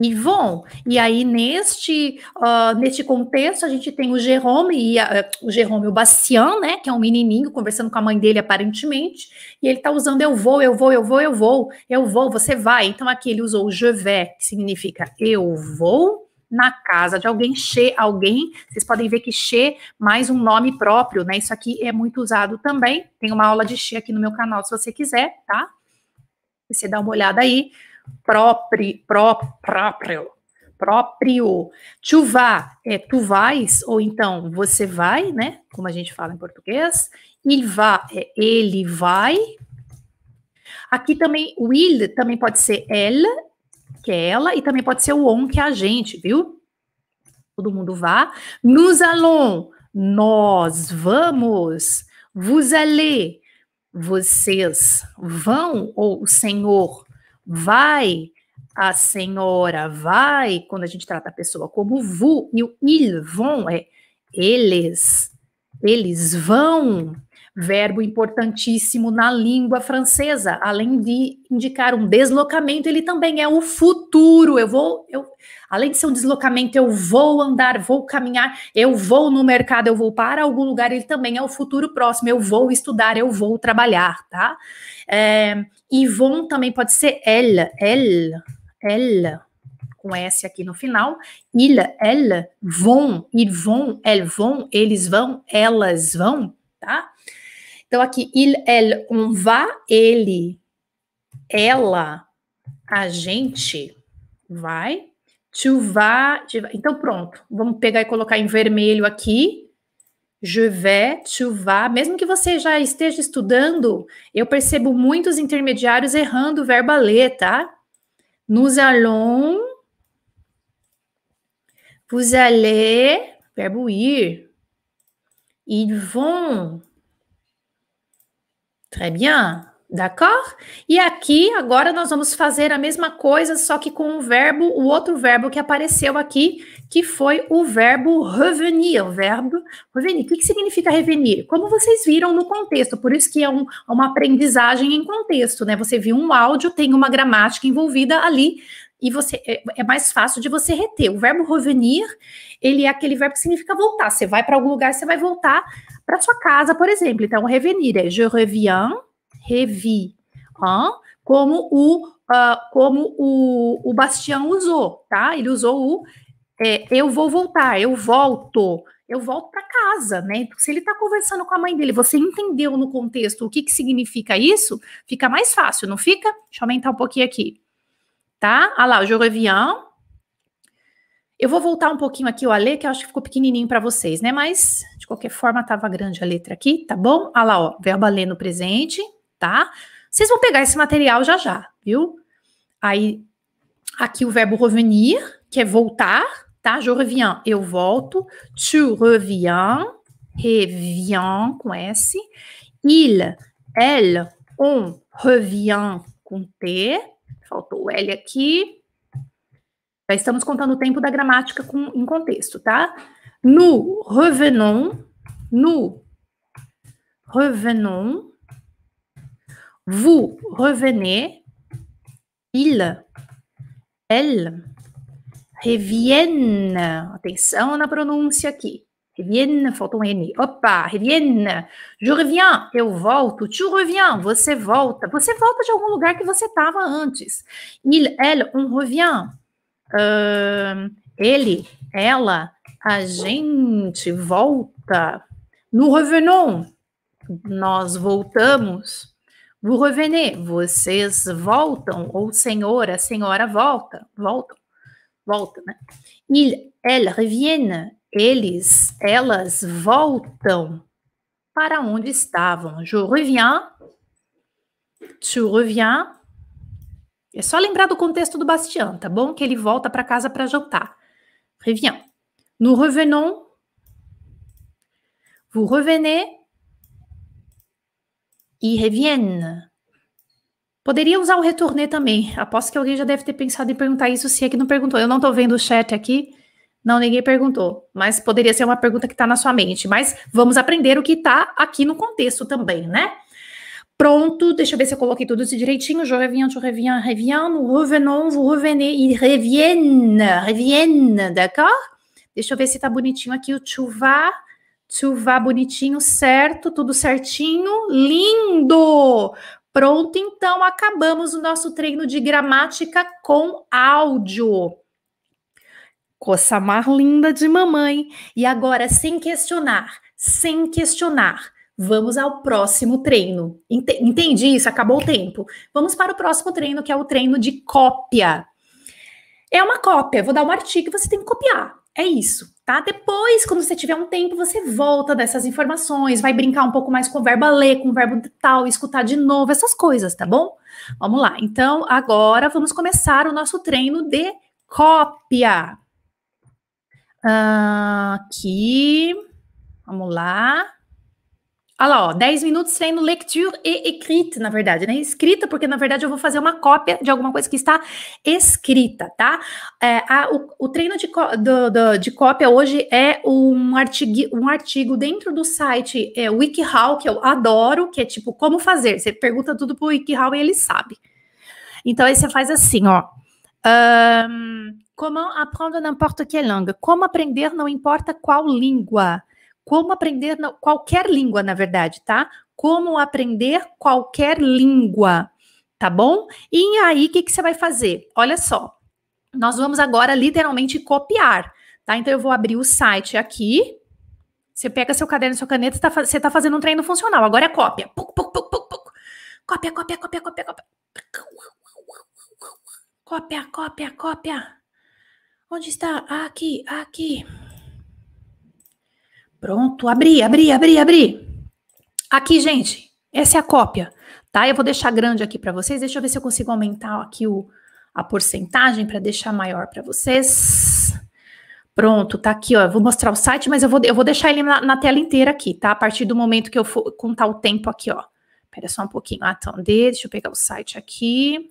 E vão E aí, neste, uh, neste contexto, a gente tem o Jerome e a, o Jerome, o Bastian, né? Que é um menininho conversando com a mãe dele, aparentemente. E ele tá usando eu vou, eu vou, eu vou, eu vou, eu vou, você vai. Então, aqui ele usou o je vais, que significa eu vou na casa de alguém, che, alguém. Vocês podem ver que che, mais um nome próprio, né? Isso aqui é muito usado também. Tem uma aula de che aqui no meu canal, se você quiser, tá? Você dá uma olhada aí próprio, próprio, próprio. Tu vá é tu vais, ou então você vai, né? Como a gente fala em português. Il va é ele vai. Aqui também, o il também pode ser ela, que é ela, e também pode ser o on, que é a gente, viu? Todo mundo vá. Nous allons, nós vamos. Vous allez, vocês vão, ou o senhor vai, a senhora vai, quando a gente trata a pessoa como vou, e o ils vão é eles, eles vão, verbo importantíssimo na língua francesa, além de indicar um deslocamento, ele também é o futuro. Eu vou, eu, além de ser um deslocamento, eu vou andar, vou caminhar, eu vou no mercado, eu vou para algum lugar, ele também é o futuro próximo, eu vou estudar, eu vou trabalhar, tá? É, Yvonne também pode ser ela, ela, ela, com S aqui no final. Ila, ela, vão, ir vão, el vão, eles vão, elas vão, tá? Então aqui, il, elle, on va, ele, ela, a gente vai. Tu vas. Então pronto, vamos pegar e colocar em vermelho aqui Je vais, tu vas, mesmo que você já esteja estudando, eu percebo muitos intermediários errando o verbo aller, tá? Nous allons, vous allez, verbo ir. Ils vont. Très bien. D'accord? E aqui, agora, nós vamos fazer a mesma coisa, só que com o verbo, o outro verbo que apareceu aqui, que foi o verbo revenir. O verbo revenir. O que, que significa revenir? Como vocês viram no contexto, por isso que é um, é uma aprendizagem em contexto, né? Você viu um áudio, tem uma gramática envolvida ali, e você é, é mais fácil de você reter. O verbo revenir, ele é aquele verbo que significa voltar. Você vai para algum lugar, você vai voltar para sua casa, por exemplo. Então, revenir é je reviens revi, ó, como o uh, como o, o Bastião usou, tá? Ele usou o é, eu vou voltar, eu volto, eu volto para casa, né? Então, se ele está conversando com a mãe dele, você entendeu no contexto o que, que significa isso, fica mais fácil, não fica? Deixa eu aumentar um pouquinho aqui, tá? Ah lá, o Jorovian. É eu vou voltar um pouquinho aqui o Alê, que eu acho que ficou pequenininho para vocês, né? Mas, de qualquer forma, estava grande a letra aqui, tá bom? Ah lá, ó, verbo Alê no presente tá? Vocês vão pegar esse material já já, viu? Aí, aqui o verbo revenir, que é voltar, tá? Je reviens, eu volto. Tu reviens, reviens com S. Il, elle, on, revient com T. Faltou o L aqui. Já estamos contando o tempo da gramática com, em contexto, tá? Nous revenons, nous revenons, Vous revenez. Il. Elle. Revienne. Atenção na pronúncia aqui. Revienne, faltou um N. Opa, revienne. Je reviens, eu volto. Tu reviens, você volta. Você volta de algum lugar que você estava antes. Il, elle, on revient. Uh, ele, ela, a gente volta. Nous revenons, nós voltamos. Vous revenez, vocês voltam, ou senhora, senhora volta, volta, volta, né? Il, elle reviennent, eles, elas voltam para onde estavam. Je reviens, tu reviens. É só lembrar do contexto do Bastian, tá bom? Que ele volta para casa para jantar. Reviens. Nous revenons. Vous revenez e revienne. Poderia usar o retourner também. Aposto que alguém já deve ter pensado em perguntar isso se é que não perguntou. Eu não estou vendo o chat aqui. Não, ninguém perguntou. Mas poderia ser uma pergunta que está na sua mente. Mas vamos aprender o que está aqui no contexto também, né? Pronto, deixa eu ver se eu coloquei tudo isso direitinho. Je reviens, je reviens, reviens. revenons, vous revenez. E revienne, revienne, d'accord? Deixa eu ver se está bonitinho aqui o tu vas. Tchuvá bonitinho, certo, tudo certinho, lindo! Pronto, então acabamos o nosso treino de gramática com áudio. mar linda de mamãe. E agora, sem questionar, sem questionar, vamos ao próximo treino. Entendi isso, acabou o tempo. Vamos para o próximo treino, que é o treino de cópia. É uma cópia, vou dar um artigo e você tem que copiar. É isso, tá? Depois, quando você tiver um tempo, você volta dessas informações, vai brincar um pouco mais com o verbo ler, com o verbo tal, escutar de novo, essas coisas, tá bom? Vamos lá. Então, agora vamos começar o nosso treino de cópia. Ah, aqui, vamos lá. Olha lá, ó, 10 minutos sendo lecture e écrite, na verdade, né? Escrita, porque na verdade eu vou fazer uma cópia de alguma coisa que está escrita, tá? É, a, o, o, treino de, do, do, de cópia hoje é um, artigo, um artigo dentro do site é, WikiHow, que eu adoro, que é tipo, como fazer? Você pergunta tudo pro WikiHow e ele sabe. Então aí você faz assim, ó. Um, Como aprender não importa qual língua? Como aprender qualquer língua, na verdade, tá? Como aprender qualquer língua, tá bom? E aí, o que, que você vai fazer? Olha só, nós vamos agora literalmente copiar, tá? Então, eu vou abrir o site aqui. Você pega seu caderno, sua caneta, tá, você está fazendo um treino funcional. Agora é cópia. Puc, puc, puc, puc, puc. Cópia, cópia, cópia, cópia, cópia. Cópia, cópia, cópia. Onde está? Aqui, aqui. Pronto, abri, abri, abri, abri. Aqui, gente, essa é a cópia, tá? Eu vou deixar grande aqui para vocês. Deixa eu ver se eu consigo aumentar aqui o, a porcentagem para deixar maior para vocês. Pronto, tá aqui, ó. Eu vou mostrar o site, mas eu vou, eu vou deixar ele na, na tela inteira aqui, tá? A partir do momento que eu for contar o tempo aqui, ó. Pera só um pouquinho. Ah, então, deixa eu pegar o site aqui.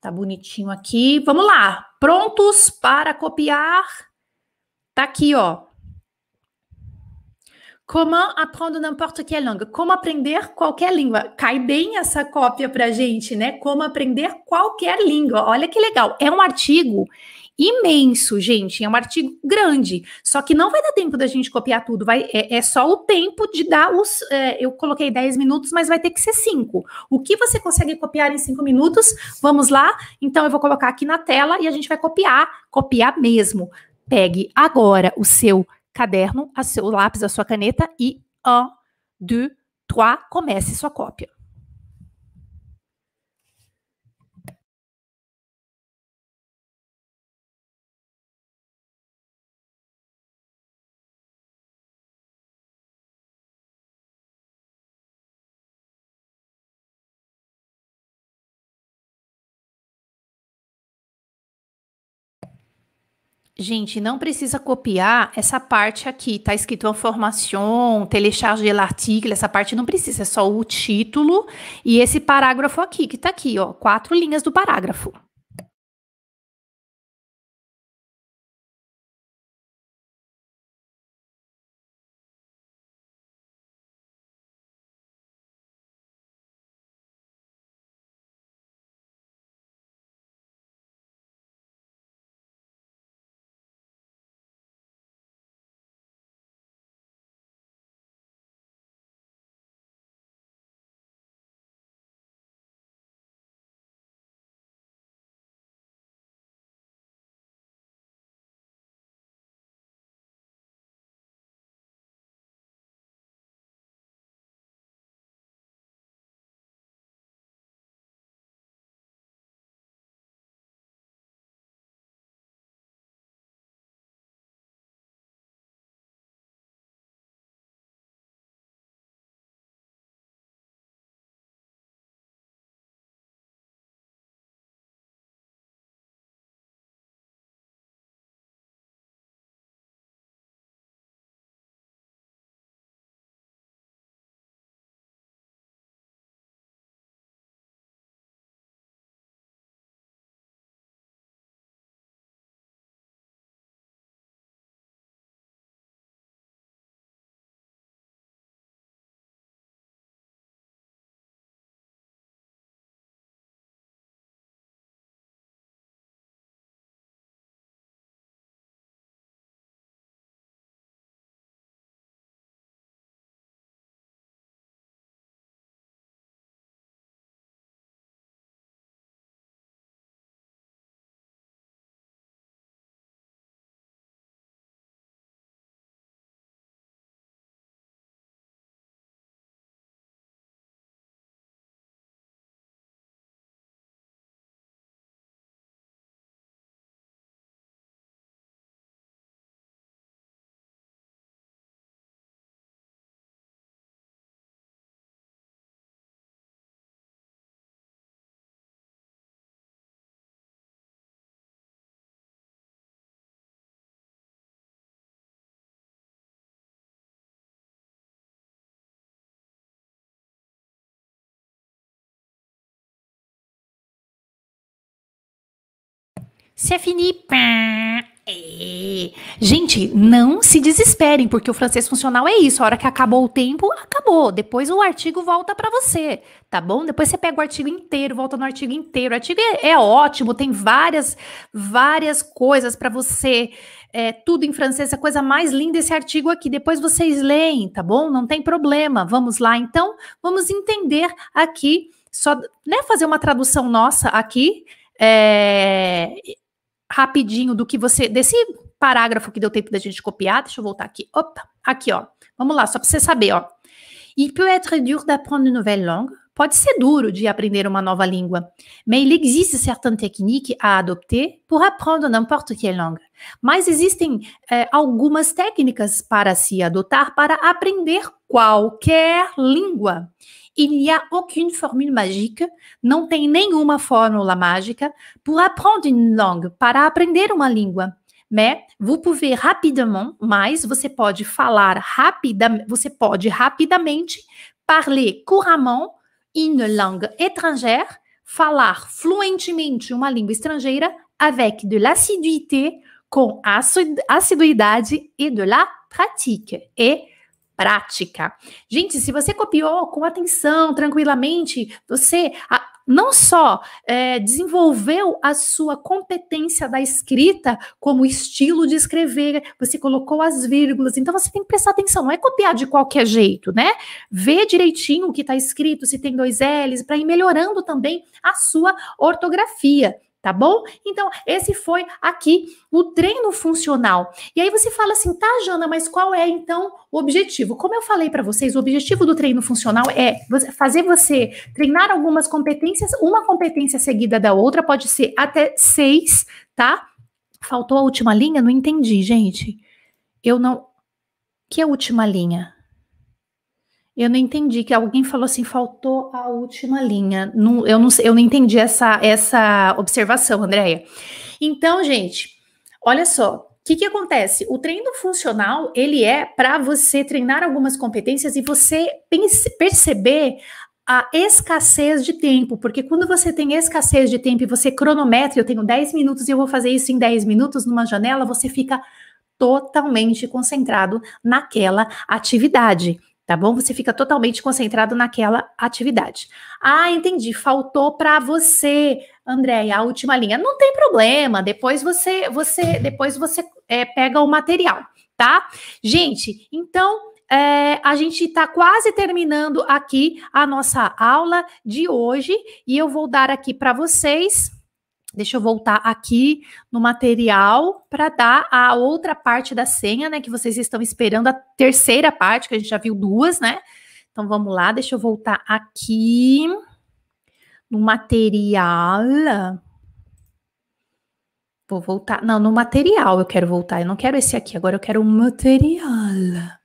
Tá bonitinho aqui. Vamos lá. Prontos para copiar? Tá aqui, ó. Como aprendo n'importe quelle langue? Como aprender qualquer língua? Cai bem essa cópia para gente, né? Como aprender qualquer língua? Olha que legal. É um artigo imenso, gente. É um artigo grande. Só que não vai dar tempo da gente copiar tudo. Vai, é, é só o tempo de dar os. É, eu coloquei 10 minutos, mas vai ter que ser 5. O que você consegue copiar em 5 minutos? Vamos lá? Então eu vou colocar aqui na tela e a gente vai copiar, copiar mesmo. Pegue agora o seu caderno, seu, o lápis, a sua caneta e 1, 2, 3, comece sua cópia. Gente, não precisa copiar essa parte aqui, tá escrito informação, telecharger l'article, essa parte não precisa, é só o título e esse parágrafo aqui, que tá aqui, ó, quatro linhas do parágrafo. Se finir. É. Gente, não se desesperem, porque o francês funcional é isso. A hora que acabou o tempo, acabou. Depois o artigo volta para você, tá bom? Depois você pega o artigo inteiro, volta no artigo inteiro. O artigo é, é ótimo, tem várias, várias coisas para você. É, tudo em francês, é a coisa mais linda esse artigo aqui. Depois vocês leem, tá bom? Não tem problema. Vamos lá, então. Vamos entender aqui, só né, fazer uma tradução nossa aqui. É, rapidinho do que você. Desse parágrafo que deu tempo da gente copiar, deixa eu voltar aqui. Opa, aqui, ó. Vamos lá, só para você saber, ó. Il peut être dur d'apprendre une nouvelle langue. Pode ser duro de aprender uma nova língua, mais il existe certaines techniques à adopter pour apprendre n'importe quelle langue. Mas existem eh, algumas técnicas para se adotar para aprender qualquer língua. Il n'y a aucune formule magique, não tem nenhuma fórmula mágica pour apprendre une langue, para aprender uma língua. Mais vous pouvez rapidement, mas você pode falar rapidamente, você pode rapidamente parler couramment une langue étrangère, falar fluentemente uma língua estrangeira avec de l'assiduité, com assiduidade e de la pratique. E prática. Gente, se você copiou com atenção, tranquilamente, você não só é, desenvolveu a sua competência da escrita, como estilo de escrever, você colocou as vírgulas, então você tem que prestar atenção, não é copiar de qualquer jeito, né? Vê direitinho o que está escrito, se tem dois L's, para ir melhorando também a sua ortografia tá bom? Então, esse foi aqui o treino funcional. E aí você fala assim, tá, Jana, mas qual é então o objetivo? Como eu falei para vocês, o objetivo do treino funcional é fazer você treinar algumas competências, uma competência seguida da outra, pode ser até seis, tá? Faltou a última linha? Não entendi, gente. Eu não. Que é a última linha? Eu não entendi que alguém falou assim, faltou a última linha. Não, eu, não, eu não entendi essa, essa observação, Andréia. Então, gente, olha só. O que, que acontece? O treino funcional ele é para você treinar algumas competências e você perceber a escassez de tempo, porque quando você tem escassez de tempo e você cronometra, eu tenho 10 minutos e eu vou fazer isso em 10 minutos numa janela, você fica totalmente concentrado naquela atividade tá bom? Você fica totalmente concentrado naquela atividade. Ah, entendi, faltou para você, Andréia, a última linha. Não tem problema, depois você você depois você é, pega o material, tá? Gente, então é, a gente está quase terminando aqui a nossa aula de hoje e eu vou dar aqui para vocês Deixa eu voltar aqui no material para dar a outra parte da senha, né? Que vocês estão esperando a terceira parte, que a gente já viu duas, né? Então vamos lá, deixa eu voltar aqui no material. Vou voltar. Não, no material eu quero voltar. Eu não quero esse aqui, agora eu quero o material.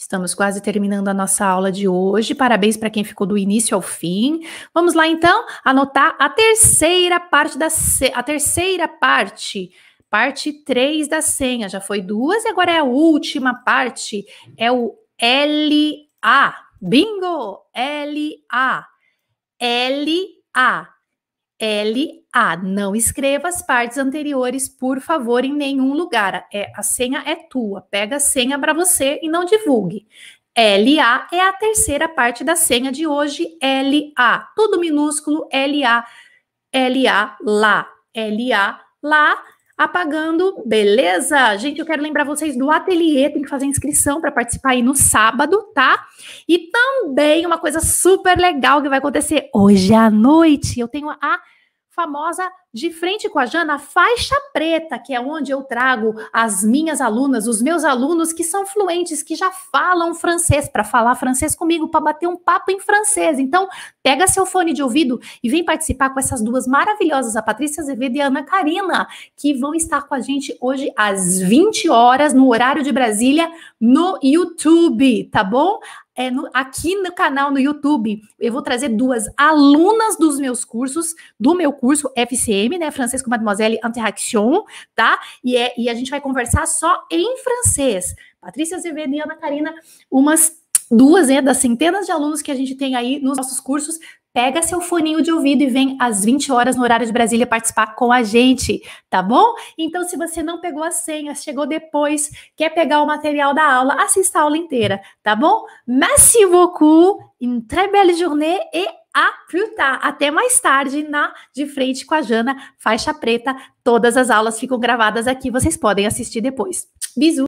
Estamos quase terminando a nossa aula de hoje. Parabéns para quem ficou do início ao fim. Vamos lá então anotar a terceira parte da a terceira parte, parte 3 da senha. Já foi duas e agora é a última parte, é o LA. Bingo! LA. LA. L A Não escreva as partes anteriores, por favor, em nenhum lugar. É, a senha é tua. Pega a senha para você e não divulgue. L A é a terceira parte da senha de hoje, L A Tudo minúsculo, L A L-A. lá. L-A. lá apagando, beleza? Gente, eu quero lembrar vocês do ateliê, tem que fazer inscrição para participar aí no sábado, tá? E também uma coisa super legal que vai acontecer hoje à noite, eu tenho a famosa de frente com a Jana, a faixa preta, que é onde eu trago as minhas alunas, os meus alunos que são fluentes, que já falam francês, para falar francês comigo, para bater um papo em francês. Então, pega seu fone de ouvido e vem participar com essas duas maravilhosas, a Patrícia Azevedo e a Ana Karina, que vão estar com a gente hoje às 20 horas, no horário de Brasília, no YouTube, tá bom? É no, aqui no canal, no YouTube, eu vou trazer duas alunas dos meus cursos, do meu curso FCE FM, né? Francês com Mademoiselle Interaction, tá? E, é, e a gente vai conversar só em francês. Patrícia Azevedo e Ana Karina, umas duas né, das centenas de alunos que a gente tem aí nos nossos cursos. Pega seu foninho de ouvido e vem às 20 horas no horário de Brasília participar com a gente, tá bom? Então, se você não pegou as senhas, chegou depois, quer pegar o material da aula, assista a aula inteira, tá bom? Merci beaucoup, une très belle journée et a até mais tarde na De Frente com a Jana, faixa preta. Todas as aulas ficam gravadas aqui, vocês podem assistir depois. Bisu!